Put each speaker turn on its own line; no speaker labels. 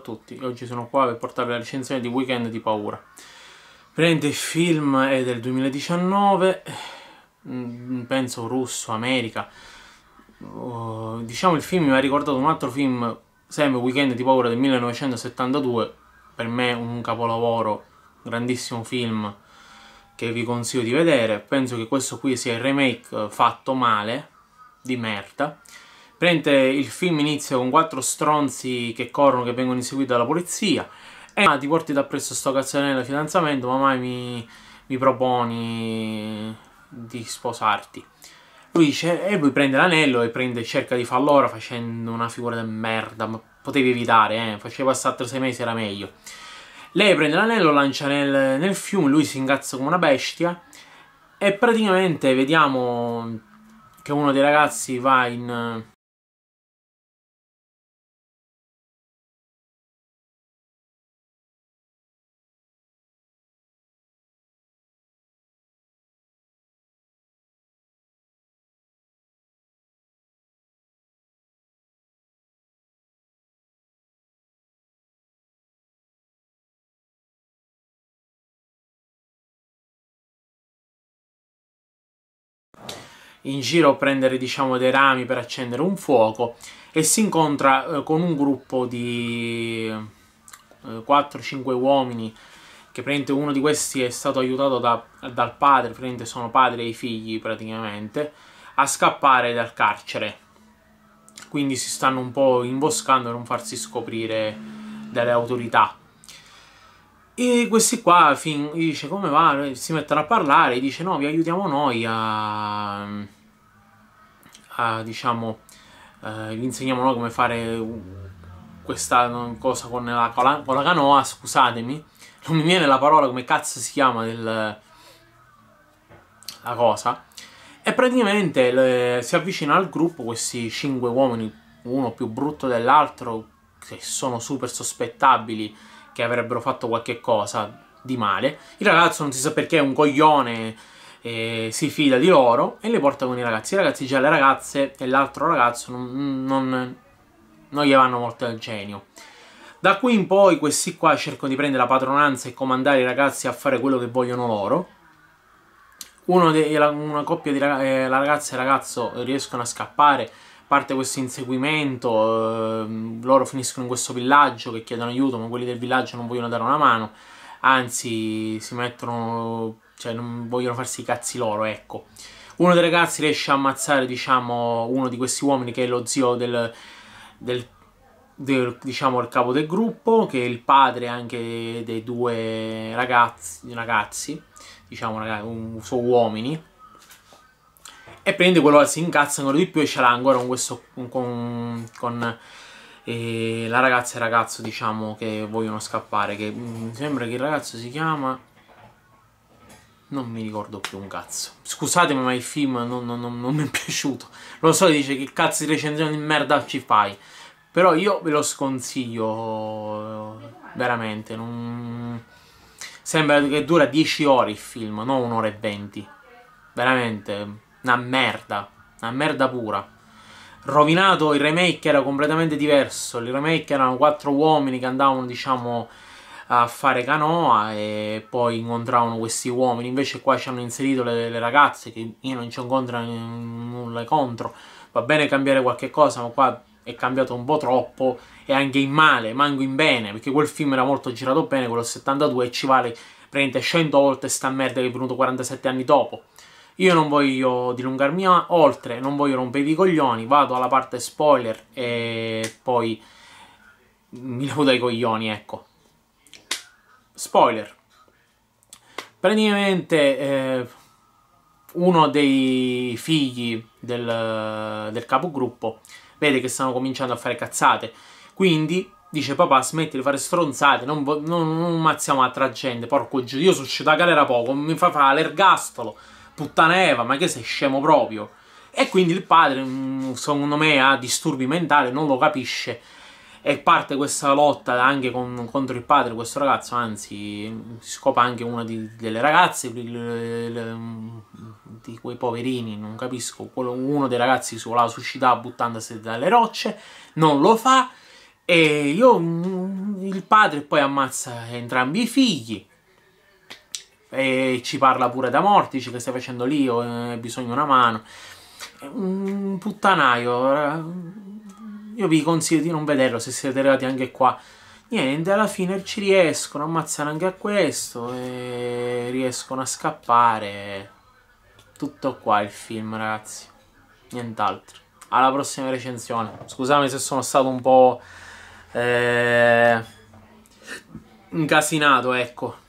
a tutti, oggi sono qua per portarvi la recensione di Weekend di Paura. Prende il film, è del 2019, mm, penso russo, America. Oh, diciamo il film mi ha ricordato un altro film, sempre Weekend di Paura del 1972, per me un capolavoro, grandissimo film che vi consiglio di vedere. Penso che questo qui sia il remake eh, fatto male, di merda Prende il film inizia con quattro stronzi che corrono, che vengono inseguiti dalla polizia. E ah, ti porti da presso sto cazzanello fidanzamento, ma mai mi, mi proponi di sposarti. Lui dice, e lui prende l'anello e prende, cerca di farlo ora facendo una figura di merda, ma potevi evitare, eh, faceva passare altri sei mesi, era meglio. Lei prende l'anello, lancia nel, nel, fiume, lui si ingazza come una bestia e praticamente vediamo che uno dei ragazzi va in, in giro a prendere diciamo dei rami per accendere un fuoco e si incontra eh, con un gruppo di eh, 4-5 uomini che praticamente uno di questi è stato aiutato da, dal padre, praticamente sono padre e figli praticamente, a scappare dal carcere. Quindi si stanno un po' imboscando per non farsi scoprire dalle autorità. E questi qua Finn gli dice come va, si mettono a parlare, gli dice no, vi aiutiamo noi a, a diciamo, eh, vi insegniamo noi come fare questa cosa con la, con la, con la canoa, scusatemi, non mi viene la parola come cazzo si chiama del, la cosa. E praticamente le, si avvicina al gruppo questi cinque uomini, uno più brutto dell'altro, che sono super sospettabili che avrebbero fatto qualche cosa di male. Il ragazzo non si sa perché è un coglione eh, si fida di loro e le porta con i ragazzi. I ragazzi già le ragazze e l'altro ragazzo non, non, non, gli vanno molto al genio. Da qui in poi questi qua cercano di prendere la padronanza e comandare i ragazzi a fare quello che vogliono loro. Uno de, una coppia di eh, ragazze e ragazzo riescono a scappare parte questo inseguimento, ehm, loro finiscono in questo villaggio che chiedono aiuto, ma quelli del villaggio non vogliono dare una mano, anzi si mettono, cioè non vogliono farsi i cazzi loro, ecco. Uno dei ragazzi riesce a ammazzare, diciamo, uno di questi uomini che è lo zio del, del, del diciamo, il capo del gruppo, che è il padre anche dei due ragazzi, ragazzi diciamo, ragazzi, un, sono uomini, e prende quello si incazza ancora di più e ce l'ha ancora con questo con, con eh, la ragazza e il ragazzo diciamo che vogliono scappare che mm, mi sembra che il ragazzo si chiama non mi ricordo più un cazzo scusatemi ma il film non, non, non, non mi è piaciuto lo so dice che cazzo di recensione di merda ci fai però io ve lo sconsiglio veramente non... sembra che dura 10 ore il film non un'ora e 20 veramente una merda. Una merda pura. Rovinato il remake era completamente diverso. Il remake erano quattro uomini che andavano, diciamo, a fare canoa e poi incontravano questi uomini. Invece qua ci hanno inserito le, le ragazze che io non ci incontro nulla contro. Va bene cambiare qualche cosa, ma qua è cambiato un po' troppo e anche in male, manco in bene, perché quel film era molto girato bene, quello 72, e ci vale prende 100 volte sta merda che è venuto 47 anni dopo. Io non voglio dilungarmi oltre, non voglio rompere i coglioni, vado alla parte spoiler e poi mi levo dai coglioni, ecco. Spoiler. Praticamente eh, uno dei figli del, del capogruppo vede che stanno cominciando a fare cazzate, quindi dice papà smetti di fare stronzate, non, ammazziamo altra gente, porco giudio, io sono uscito da galera poco, mi fa fare l'ergastolo puttana Eva, ma che sei scemo proprio? E quindi il padre, mm, secondo me, ha disturbi mentali, non lo capisce. E parte questa lotta anche con, contro il padre, questo ragazzo, anzi, scopa anche una di, delle ragazze, di quei poverini, non capisco, uno dei ragazzi si la suscita buttandosi dalle rocce, non lo fa, e io, mm, il padre poi ammazza entrambi i figli, e ci parla pure da Mortici che stai facendo lì ho eh, bisogno di una mano un puttanaio mm, io vi consiglio di non vederlo se siete arrivati anche qua niente alla fine ci riescono ammazzano anche a questo e riescono a scappare tutto qua il film ragazzi nient'altro alla prossima recensione scusami se sono stato un po' eh, incasinato ecco